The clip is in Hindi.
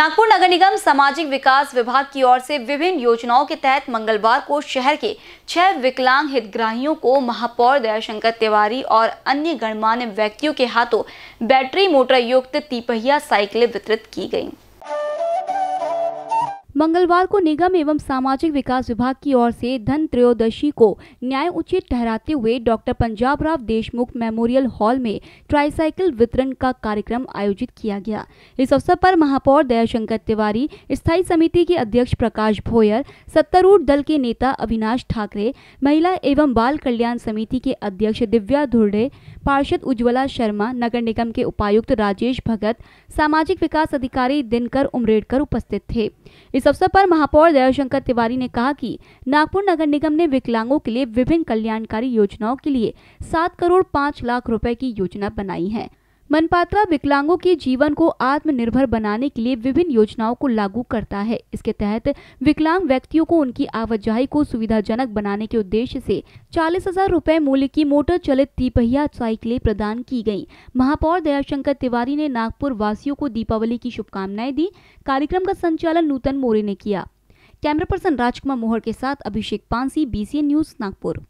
नागपुर नगर निगम सामाजिक विकास विभाग की ओर से विभिन्न योजनाओं के तहत मंगलवार को शहर के छह विकलांग हितग्राहियों को महापौर दयाशंकर तिवारी और अन्य गणमान्य व्यक्तियों के हाथों बैटरी मोटर युक्त तिपहिया साइकिलें वितरित की गईं। मंगलवार को निगम एवं सामाजिक विकास विभाग की ओर से धन त्रयोदशी को न्याय उचित ठहराते हुए doctor Panjab Rao Deshmukh memorial hall में ट्राईसाइकिल वितरण का कार्यक्रम आयोजित किया गया इस अवसर पर महापौर दयाशंकर तिवारी स्थायी समिति के अध्यक्ष प्रकाश भोयर सत्तारूढ़ दल के नेता अविनाश ठाकरे महिला एवं बाल कल्याण समिति के अध्यक्ष दिव्या धुर्डे पार्षद उज्ज्वला शर्मा नगर निगम के उपायुक्त राजेश भगत सामाजिक विकास अधिकारी दिनकर उमरेडकर उपस्थित थे इस अवसर पर महापौर दयाशंकर तिवारी ने कहा कि नागपुर नगर निगम ने विकलांगों के लिए विभिन्न कल्याणकारी योजनाओं के लिए सात करोड़ पाँच लाख रुपए की योजना बनाई है मनपात्रा विकलांगों के जीवन को आत्मनिर्भर बनाने के लिए विभिन्न योजनाओं को लागू करता है इसके तहत विकलांग व्यक्तियों को उनकी आवाजाही को सुविधाजनक बनाने के उद्देश्य से चालीस हजार रूपए मूल्य की मोटर चलित तिपहिया साइकिलें प्रदान की गयी महापौर दयाशंकर तिवारी ने नागपुर वासियों को दीपावली की शुभकामनाएं दी कार्यक्रम का संचालन नूतन मोरे ने किया कैमरा पर्सन राजकुमार मोहर के साथ अभिषेक पांसी बीसीएन न्यूज नागपुर